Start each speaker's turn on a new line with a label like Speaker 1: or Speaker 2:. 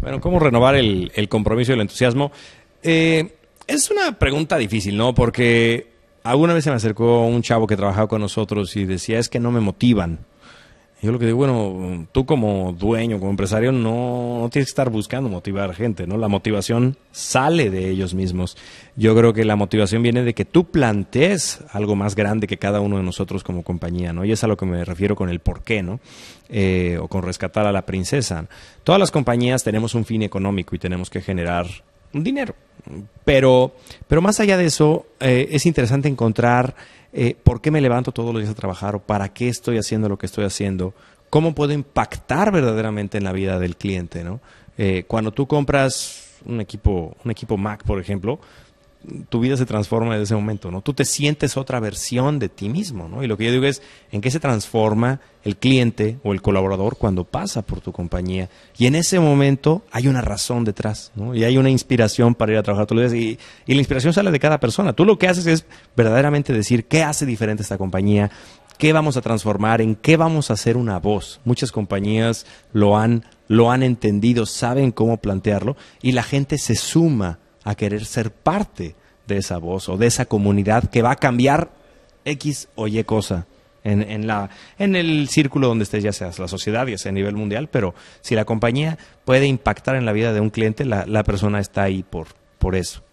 Speaker 1: Bueno, ¿cómo renovar el, compromiso y el entusiasmo? Eh, es una pregunta
Speaker 2: difícil, ¿no? Porque alguna vez se me acercó un chavo que trabajaba con nosotros y decía, es que no me motivan. Yo lo que digo, bueno, tú como dueño, como empresario, no, tienes que estar buscando motivar gente, ¿no? La motivación sale de ellos mismos. Yo creo que la motivación viene de que tú plantees algo más grande que cada uno de nosotros como compañía, ¿no? Y es a lo que me refiero con el por qué, ¿no? Eh, o con rescatar a la princesa. Todas las compañías tenemos un fin económico y tenemos que generar un dinero. Pero, pero más allá de eso, eh, es interesante encontrar eh, por qué me levanto todos los días a trabajar o para qué estoy haciendo lo que estoy haciendo, cómo puedo impactar verdaderamente en la vida del cliente. ¿no? Eh, cuando tú compras un equipo, un equipo Mac, por ejemplo, tu vida se transforma en ese momento, ¿no? Tú te sientes otra versión de ti mismo, ¿no? Y lo que yo digo es, ¿en qué se transforma el cliente o el colaborador cuando pasa por tu compañía? Y en ese momento hay una razón detrás, ¿no? Y hay una inspiración para ir a trabajar todos los días. Y, y la inspiración sale de cada persona. Tú lo que haces es verdaderamente decir, ¿qué hace diferente esta compañía? ¿Qué vamos a transformar? ¿En qué vamos a hacer una voz? Muchas compañías lo han, lo han entendido, saben cómo plantearlo y la gente se suma a querer ser parte de esa voz o de esa comunidad que va a cambiar X o Y cosa. En, la, en el círculo donde estés, ya sea la sociedad, ya sea a nivel mundial, pero si la compañía puede
Speaker 1: impactar en la vida de un cliente, la, la persona está ahí por, por eso.